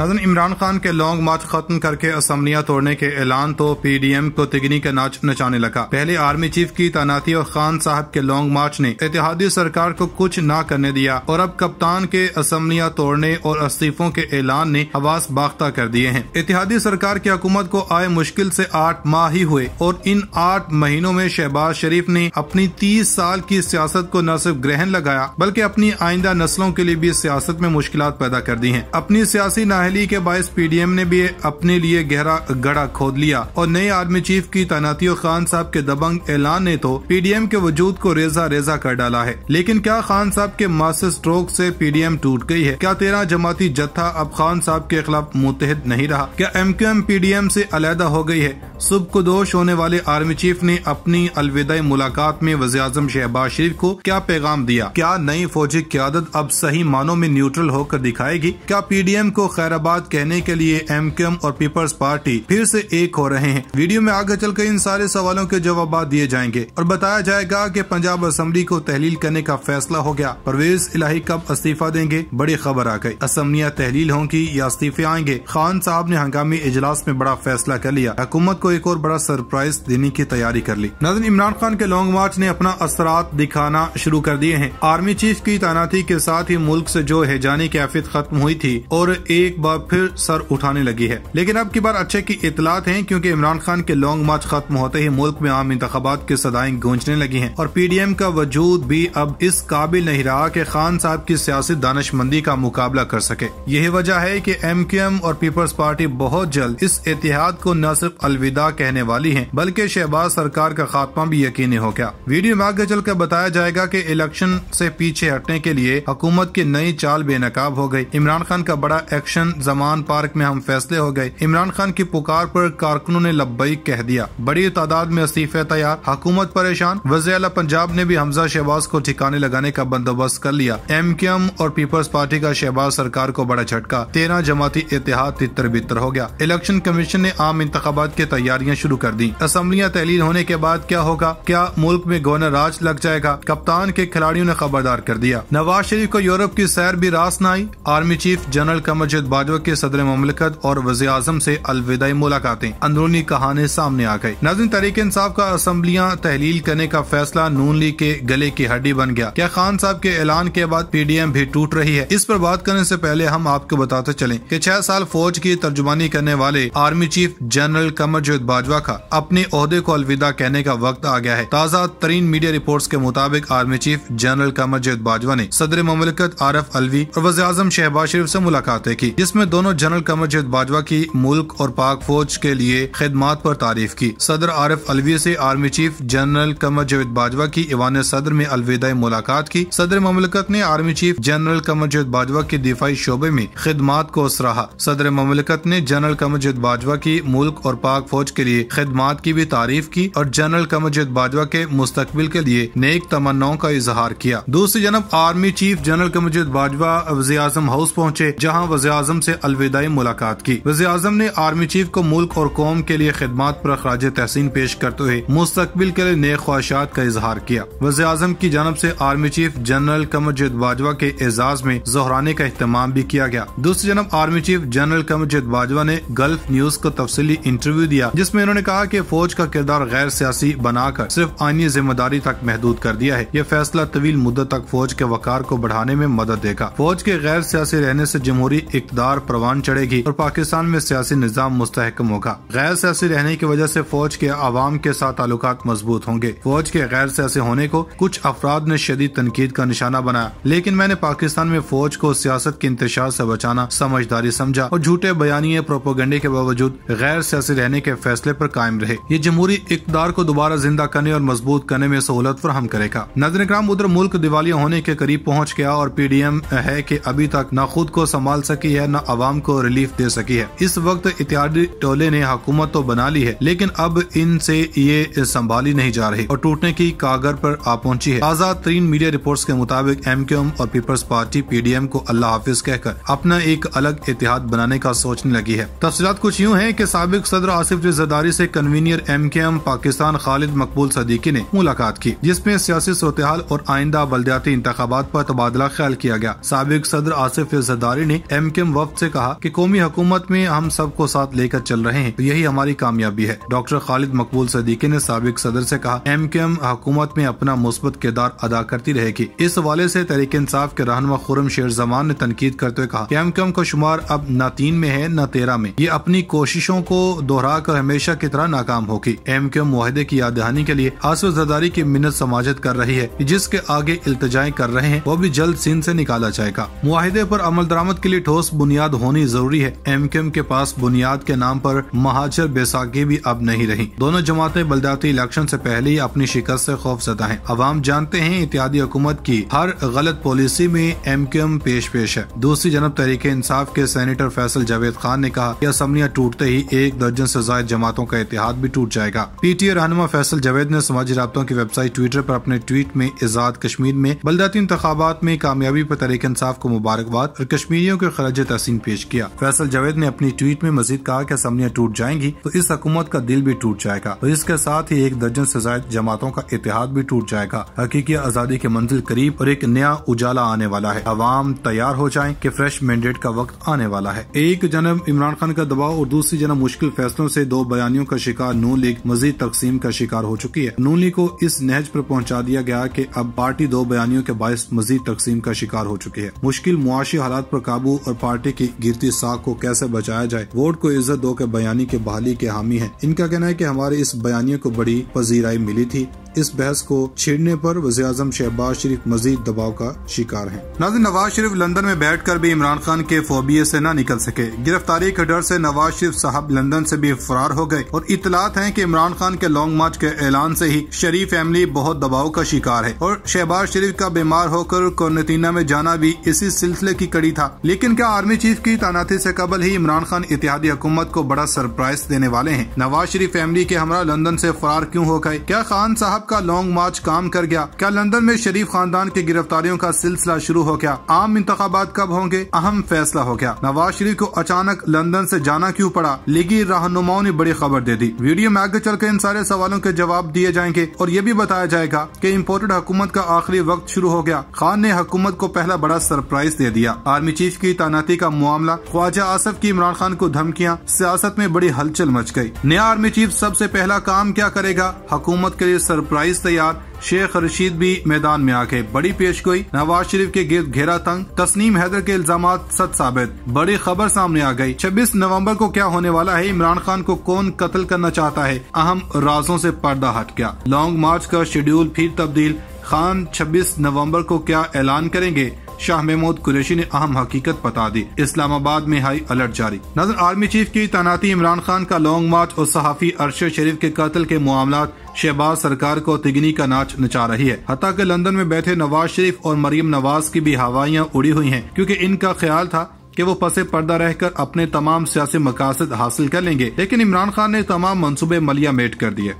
नजर इमरान खान के लॉन्ग मार्च खत्म करके असम्बलियां तोड़ने के ऐलान तो पी डी एम को तिगनी का नाच नचाने लगा पहले आर्मी चीफ की तैनाती और खान साहब के लॉन्ग मार्च ने इतिहादी सरकार को कुछ ना करने दिया और अब कप्तान के असम्बलियां तोड़ने और इस्तीफों के ऐलान ने हवास बाख्ता कर दिए हैं इतिहादी सरकार की हुकूमत को आए मुश्किल ऐसी आठ माह ही हुए और इन आठ महीनों में शहबाज शरीफ ने अपनी तीस साल की सियासत को न सिर्फ ग्रहण लगाया बल्कि अपनी आइंदा नस्लों के लिए भी सियासत में मुश्किल पैदा कर दी है अपनी सियासी नाअहली के बायस पीडीएम ने भी अपने लिए गहरा गड़ा खोद लिया और नए आर्मी चीफ की तैनाती और खान साहब के दबंग ऐलान ने तो पीडीएम के वजूद को रेजा रेजा कर डाला है लेकिन क्या खान साहब के मास्टर स्ट्रोक से पीडीएम टूट गई है क्या तेरह जमाती जत्था अब खान साहब के खिलाफ मुतहद नहीं रहा क्या M Q M P D M ऐसी अलहदा हो गयी है दोष होने वाले आर्मी चीफ ने अपनी अलविदा मुलाकात में वजी आजम शहबाज शरीफ को क्या पैगाम दिया क्या नई फौजी क्यादत अब सही मानों में न्यूट्रल होकर दिखाएगी क्या पी डी एम को खैर खैराबाद कहने के लिए एम और पीपल्स पार्टी फिर से एक हो रहे हैं वीडियो में आगे चल इन सारे सवालों के जवाब दिए जाएंगे और बताया जाएगा की पंजाब असम्बली को तहलील करने का फैसला हो गया परवेज इलाही कब इस्तीफा देंगे बड़ी खबर आ गई असम्बलियाँ तहलील होंगी या इस्तीफे आएंगे खान साहब ने हंगामी इजलास में बड़ा फैसला कर लिया हुकूमत को एक और बड़ा सरप्राइज देने की तैयारी कर ली नजर इमरान खान के लॉन्ग मार्च ने अपना असरात दिखाना शुरू कर दिए हैं आर्मी चीफ की तैनाती के साथ ही मुल्क ऐसी जो है जाने की आफियत खत्म हुई थी और एक बार फिर सर उठाने लगी है लेकिन अब की बार अच्छे की इतलात है क्यूँकी इमरान खान के लॉन्ग मार्च खत्म होते ही मुल्क में आम इंतबात की सदाएं गूंजने लगी है और पी डी एम का वजूद भी अब इस काबिल नहीं रहा की खान साहब की सियासी दानशमंदी का मुकाबला कर सके यही वजह है की एम एम और पीपल्स पार्टी बहुत जल्द इस इतिहाद को न सिर्फ अलविदा कहने वाली है बल्कि शहबाज सरकार का खात्मा भी यकीनी हो गया वीडियो में आगे चलकर बताया जाएगा की इलेक्शन ऐसी पीछे हटने के लिए हुकूमत की नई चाल बेनकाब हो गयी इमरान खान का बड़ा एक्शन जमान पार्क में हम फैसले हो गए इमरान खान की पुकार पर कारकुनों ने लबई कह दिया बड़ी तादाद में इस्तीफे तैयार हुकूमत परेशान वजी अला पंजाब ने भी हमजा शहबाज को ठिकाने लगाने का बंदोबस्त कर लिया एम के एम और पीपल्स पार्टी का शहबाज सरकार को बड़ा झटका तेरह जमाती इतिहाद तितर बितर हो गया इलेक्शन कमीशन ने आम इंतबात की तैयारियाँ शुरू कर दी असम्बलियाँ तहलील होने के बाद क्या होगा क्या मुल्क में गवर्नर राज लग जाएगा कप्तान के खिलाड़ियों ने खबरदार कर दिया नवाज शरीफ को यूरोप की सैर भी रास न आई army chief general Kamarjit Bajwa के सदर ममलकत और वजी अजम ऐसी अलविदाई मुलाकातें अंदरूनी कहानी सामने आ गयी नजर तरीके इंसाफ का असम्बलियाँ तहलील करने का फैसला नून लीग के गले की हड्डी बन गया क्या खान साहब के ऐलान के बाद पी डी एम भी टूट रही है इस पर बात करने ऐसी पहले हम आपको बताते चले की छह साल फौज की तर्जुमानी करने वाले आर्मी चीफ जनरल कमर जोत बाजवा का अपने अहदे को अलविदा कहने का वक्त आ गया है ताज़ा तरीन मीडिया रिपोर्ट के मुताबिक आर्मी चीफ जनरल कमर जोत बाजवा ने सदर ममलकत आरफ अलवी और वजी अजम शहबाज शरीफ ऐसी मुलाकातें की जिस जिसमें दोनों जनरल कमरजीत बाजवा की मुल्क और पाक फौज के लिए खदमात पर तारीफ की सदर आरिफ अलवी से army chief general Qamar Javed Bajwa की इवान सदर में अलविदा मुलाकात की सदर ममलकत ने army chief general Kamarjit Bajwa की दिफाई शोबे में खिदमात को सराहा सदर ममलकत ने जनरल कमरजीत बाजवा की मुल्क और पाक फौज के लिए खिदमत की भी तारीफ की और जनरल कमरजीत बाजवा के मुस्तबिल के लिए नेक तमन्नाओं का इजहार किया दूसरी जनब army chief general Kamarjit Bajwa वजी हाउस पहुँचे जहाँ वजी ऐसी अलविदाई मुलाकात की वजी अजम ने आर्मी चीफ को मुल्क और कौम के लिए खदमात आरोप अखराज तहसीन पेश करते हुए मुस्तबिल के लिए नए ख्वाहिशात का इजहार किया वजी अजम की जानब ऐसी आर्मी चीफ जनरल कमरजद बाजवा के एजाज में जहराने का अहतमाम भी किया गया दूसरी जनब आर्मी चीफ जनरल कमरजद बाजवा ने गल्फ न्यूज को तफसली इंटरव्यू दिया जिसमे उन्होंने कहा की फौज का किरदार गैर सियासी बनाकर सिर्फ आइनी जिम्मेदारी तक महदूद कर दिया है यह फैसला तवील मुद्दत तक फौज के वकार को बढ़ाने में मदद देगा फौज के गैर सियासी रहने ऐसी जमहूरी इकदार किरदार परवान चढ़ेगी और पाकिस्तान में सियासी निज़ाम मुस्तहकम होगा गैर सियासी रहने की वजह ऐसी फौज के आवाम के साथ ताल्लुक मजबूत होंगे फौज के गैर सियासी होने को कुछ अफराद ने शदीद तनकीद का निशाना बनाया लेकिन मैंने पाकिस्तान में फौज को सियासत के इंतजार ऐसी बचाना समझदारी समझा और झूठे बयानी प्रोपोगंडे के बावजूद गैर सियासी रहने के फैसले आरोप कायम रहे ये जमहूरी इकदार को दोबारा जिंदा करने और मजबूत करने में सहूलत फ्राहम करेगा नजर क्राम उधर मुल्क दिवालिया होने के करीब पहुँच गया और पी डी एम है की अभी तक न खुद को संभाल सकी है अपना आवाम को रिलीफ दे सकी है इस वक्त इतिहादी टोले ने हुकूमत तो बना ली है लेकिन अब इनसे ये संभाली नहीं जा रही और टूटने की कागर पर आ पहुंची है ताज़ा तरीन मीडिया रिपोर्ट के मुताबिक एम क्यू एम और Peoples Party P D M को अल्लाह हाफिज कहकर अपना एक अलग इतिहाद बनाने का सोचने लगी है तफसीत कुछ यूँ है की सबक सदर आसिफ जरदारी ऐसी convener M K M Pakistan Khalid Maqbool Siddiqui ने मुलाकात की जिसमे सियासी सूरतहाल और आइंदा बलदियाती इंतबात आरोप तबादला ख्याल किया गया सबक सदर आसिफ जरदारी ने एम के एम व वक्त से कहा कि कौमी हुकूमत में हम सबको साथ लेकर चल रहे हैं तो यही हमारी कामयाबी है डॉक्टर खालिद मकबूल सदीकी ने सबक सदर ऐसी कहा एम के एम हुकूमत में अपना मुस्बत किरदार अदा करती रहेगी इस हवाले ऐसी तहरीक इंसाफ के रहनमा खुरम शेर जमान ने तनकीद करते हुए कहा एम के एम का शुमार अब न तीन में है न तेरह में ये अपनी कोशिशों को दोहरा कर हमेशा की तरह नाकाम होगी एम के एम माहदे की याद दहानी के लिए आसफ जदारी की मिन्नत समाजत कर रही है जिसके आगे इल्तजाएं कर रहे हैं वो भी जल्द सिंध ऐसी निकाला जाएगा माहदे आरोप अमल दरामद के लिए ठोस बुनियाद बुनियाद होनी जरूरी है एम के पास बुनियाद के नाम पर महाजर बैसाखी भी अब नहीं रही दोनों जमातें बलदाती इलेक्शन से पहले ही अपनी शिकस्त से जदा है अवाम जानते हैं इतिहादी हुकूमत की हर गलत पॉलिसी में एम क्यू एम पेश पेश है दूसरी जनब तरीके इंसाफ के सैनिटर फैसल जावेद खान ने कहा की असम्बलियाँ टूटते ही एक दर्जन ऐसी जायद जमातों का इतिहाद भी टूट जाएगा पी टी ए रहनुमा फैसल जावेद ने समाजी रबतों की वेबसाइट ट्विटर आरोप अपने ट्वीट में आजाद कश्मीर में बलदाती इंतबात में कामयाबी आरोप तरीके इंसाफ को मुबारकबाद और कश्मीरियों के खराज सिंह पेश किया फैसल जावेद ने अपनी ट्वीट में मजीद कहा की असम्बलियाँ टूट जाएंगी तो इस हकूमत का दिल भी टूट जाएगा और इसके साथ ही एक दर्जन ऐसी जायद जमातों का इतिहाद भी टूट जाएगा हकीकी आजादी के मंजिल करीब और एक नया उजाला आने वाला है आवाम तैयार हो जाए की फ्रेश मैंडेट का वक्त आने वाला है एक जनब इमरान खान का दबाव और दूसरी जनब मुश्किल फैसलों ऐसी दो बयानियों का शिकार नू लीग मजीद तकसीम का शिकार हो चुकी है नू लीग को इस नहज आरोप पहुँचा दिया गया की अब पार्टी दो बयानियों के बायस मजीद तकसीम का शिकार हो चुकी है मुश्किल मुआशी हालात आरोप काबू और पार्टी की गिरती साख को कैसे बचाया जाए वोट को इज्जत दो के बयानी के बहाली के हामी है इनका कहना है की हमारे इस बयानी को बड़ी पजीराई मिली थी इस बहस को छेड़ने पर वजी अजम शहबाज शरीफ मजीद दबाव का शिकार है नाजिर नवाज शरीफ लंदन में बैठ कर भी इमरान खान के फोबिये से न निकल सके गिरफ्तारी के डर ऐसी नवाज शरीफ साहब लंदन ऐसी भी फरार हो गए और इतलात है की इमरान खान के लॉन्ग मार्च के ऐलान ऐसी ही शरीफ फैमिली बहुत दबाव का शिकार है और शहबाज शरीफ का बीमार होकर कोरनतीना में जाना भी इसी सिलसिले की कड़ी था लेकिन क्या आर्मी चीफ की तैनाती ऐसी कबल ही इमरान खान इतिहादी हुकूमत को बड़ा सरप्राइज देने वाले हैं नवाज शरीफ फैमिली के हमारा लंदन से फरार क्यों हो गए क्या खान साहब पाक का लॉन्ग मार्च काम कर गया क्या लंदन में शरीफ खानदान की गिरफ्तारियों का सिलसिला शुरू हो गया आम इंतबात कब होंगे अहम फैसला हो गया नवाज शरीफ को अचानक लंदन ऐसी जाना क्यूँ पड़ा लीगी रहनुमाओं ने बड़ी खबर दे दी वीडियो में आगे चल इन सारे सवालों के जवाब दिए जाएंगे और ये भी बताया जाएगा की इम्पोर्टेड हुकूमत का आखिरी वक्त शुरू हो गया खान ने हुकूमत को पहला बड़ा सरप्राइज दे दिया आर्मी चीफ की तैनाती का मामला ख्वाजा आसफ की इमरान खान को धमकियाँ सियासत में बड़ी हलचल मच गयी नया आर्मी चीफ सबसे पहला काम क्या करेगा हुकूमत के लिए सरप्राइज सरप्राइज तैयार शेख रशीद भी मैदान में आके बड़ी पेश गोई नवाज शरीफ के गिर घेरा तंग तस्नीम हैदर के इल्जाम सच साबित बड़ी खबर सामने आ गई 26 नवंबर को क्या होने वाला है इमरान खान को कौन कत्ल करना चाहता है अहम राजों से पर्दा हट गया लॉन्ग मार्च का शेड्यूल फिर तब्दील खान छब्बीस नवम्बर को क्या ऐलान करेंगे शाह महमूद कुरैशी ने अहम हकीकत बता दी इस्लामाबाद में हाई अलर्ट जारी नजर आर्मी चीफ की तैनाती इमरान खान का लॉन्ग मार्च और सहाफी अरशद शरीफ के कत्ल के मामला शहबाज सरकार को तिगनी का नाच नचा रही है हत्या के लंदन में बैठे नवाज शरीफ और मरियम नवाज की भी हवाइयाँ उड़ी हुई है क्यूँकी इनका ख्याल था कि वो पसे पर्दा रहकर अपने तमाम सियासी मकासद हासिल कर लेंगे लेकिन इमरान खान ने तमाम मनसूबे मलिया मेट कर दिए